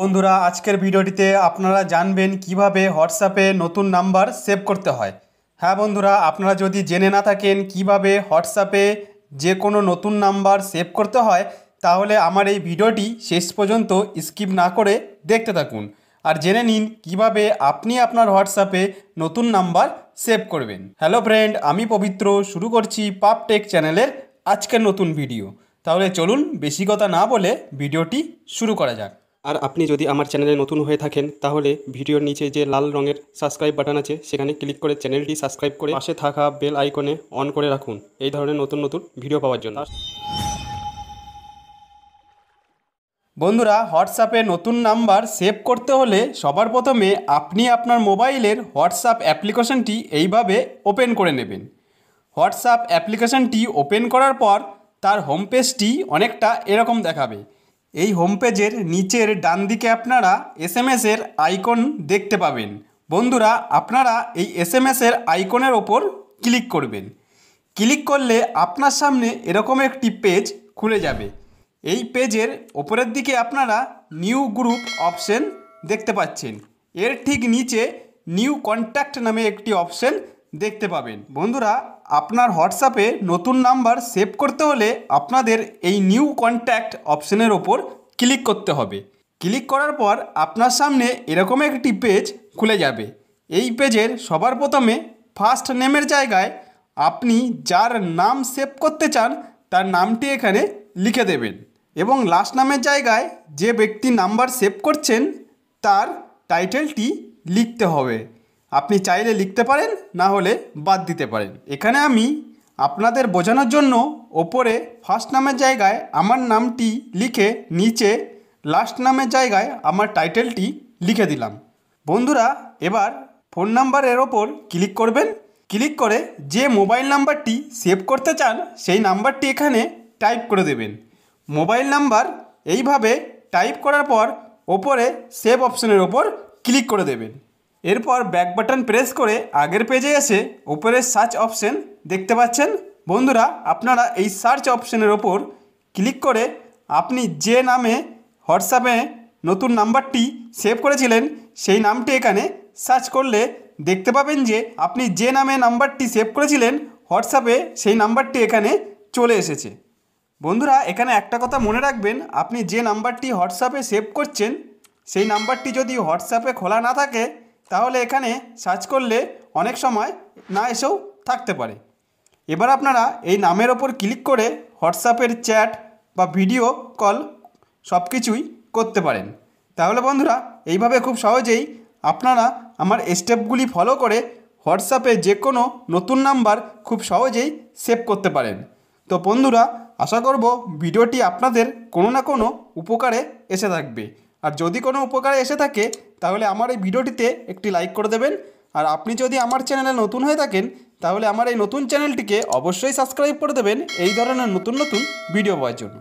বন্ধুরা আজকের ভিডিওটিতে আপনারা জানবেন কিভাবে হোয়াটসঅ্যাপে নতুন নাম্বার সেভ করতে হয় হ্যাঁ বন্ধুরা আপনারা যদি জেনে না থাকেন কিভাবে হোয়াটসঅ্যাপে যে কোনো নতুন নাম্বার সেভ করতে হয় তাহলে আমার এই ভিডিওটি শেষ পর্যন্ত স্কিপ না করে দেখতে থাকুন আর জেনে নিন কিভাবে আপনি আপনার হোয়াটসঅ্যাপে নতুন নাম্বার সেভ করবেন হ্যালো ফ্রেন্ড আমি পবিত্র শুরু করছি পাপটেক চ্যানেলের আজকের নতুন ভিডিও তাহলে চলুন বেশি কথা না বলে ভিডিওটি শুরু করা যাক আর আপনি যদি আমার চ্যানেলে নতুন হয়ে থাকেন তাহলে ভিডিওর নিচে যে লাল রঙের সাবস্ক্রাইব বাটন আছে সেখানে ক্লিক করে চ্যানেলটি সাবস্ক্রাইব করে পাশে থাকা বেল আইকনে অন করে রাখুন এই ধরনের নতুন নতুন ভিডিও পাওয়ার জন্য বন্ধুরা হোয়াটসঅ্যাপে নতুন নাম্বার সেভ করতে হলে সবার প্রথমে আপনি আপনার মোবাইলের হোয়াটসঅ্যাপ অ্যাপ্লিকেশনটি এইভাবে ওপেন করে নেবেন হোয়াটসঅ্যাপ অ্যাপ্লিকেশনটি ওপেন করার পর তার হোম পেজটি অনেকটা এরকম দেখাবে এই হোম পেজের নিচের ডান দিকে আপনারা এসএমএসের এর আইকন দেখতে পাবেন বন্ধুরা আপনারা এই এসএমএসের এর আইকনের ওপর ক্লিক করবেন ক্লিক করলে আপনার সামনে এরকম একটি পেজ খুলে যাবে এই পেজের ওপরের দিকে আপনারা নিউ গ্রুপ অপশন দেখতে পাচ্ছেন এর ঠিক নিচে নিউ কন্ট্যাক্ট নামে একটি অপশন দেখতে পাবেন বন্ধুরা আপনার হোয়াটসঅ্যাপে নতুন নাম্বার সেভ করতে হলে আপনাদের এই নিউ কন্ট্যাক্ট অপশনের ওপর ক্লিক করতে হবে ক্লিক করার পর আপনার সামনে এরকম একটি পেজ খুলে যাবে এই পেজের সবার প্রথমে ফার্স্ট নেমের জায়গায় আপনি যার নাম সেভ করতে চান তার নামটি এখানে লিখে দেবেন এবং লাস্ট নামের জায়গায় যে ব্যক্তি নাম্বার সেভ করছেন তার টাইটেলটি লিখতে হবে আপনি চাইলে লিখতে পারেন না হলে বাদ দিতে পারেন এখানে আমি আপনাদের বোঝানোর জন্য ওপরে ফার্স্ট নামের জায়গায় আমার নামটি লিখে নিচে লাস্ট নামের জায়গায় আমার টাইটেলটি লিখে দিলাম বন্ধুরা এবার ফোন নাম্বারের ওপর ক্লিক করবেন ক্লিক করে যে মোবাইল নাম্বারটি সেভ করতে চান সেই নাম্বারটি এখানে টাইপ করে দেবেন মোবাইল নাম্বার এইভাবে টাইপ করার পর ওপরে সেভ অপশনের ওপর ক্লিক করে দেবেন এরপর ব্যাক বাটন প্রেস করে আগের পেজে এসে ওপরের সার্চ অপশন দেখতে পাচ্ছেন বন্ধুরা আপনারা এই সার্চ অপশানের ওপর ক্লিক করে আপনি যে নামে হোয়াটসঅ্যাপে নতুন নাম্বারটি সেভ করেছিলেন সেই নামটি এখানে সার্চ করলে দেখতে পাবেন যে আপনি যে নামে নাম্বারটি সেভ করেছিলেন হোয়াটসঅ্যাপে সেই নাম্বারটি এখানে চলে এসেছে বন্ধুরা এখানে একটা কথা মনে রাখবেন আপনি যে নাম্বারটি হোয়াটসঅ্যাপে সেভ করছেন সেই নাম্বারটি যদি হোয়াটসঅ্যাপে খোলা না থাকে তাহলে এখানে সার্চ করলে অনেক সময় না এসেও থাকতে পারে এবার আপনারা এই নামের ওপর ক্লিক করে হোয়াটসঅ্যাপের চ্যাট বা ভিডিও কল সব কিছুই করতে পারেন তাহলে বন্ধুরা এইভাবে খুব সহজেই আপনারা আমার স্টেপগুলি ফলো করে হোয়াটসঅ্যাপে যে কোনো নতুন নাম্বার খুব সহজেই সেভ করতে পারেন তো বন্ধুরা আশা করব ভিডিওটি আপনাদের কোনো না কোনো উপকারে এসে থাকবে আর যদি কোনো উপকারে এসে থাকে তাহলে আমার এই ভিডিওটিতে একটি লাইক করে দেবেন আর আপনি যদি আমার চ্যানেলে নতুন হয়ে থাকেন তাহলে আমার এই নতুন চ্যানেলটিকে অবশ্যই সাবস্ক্রাইব করে দেবেন এই ধরনের নতুন নতুন ভিডিও পাওয়ার জন্য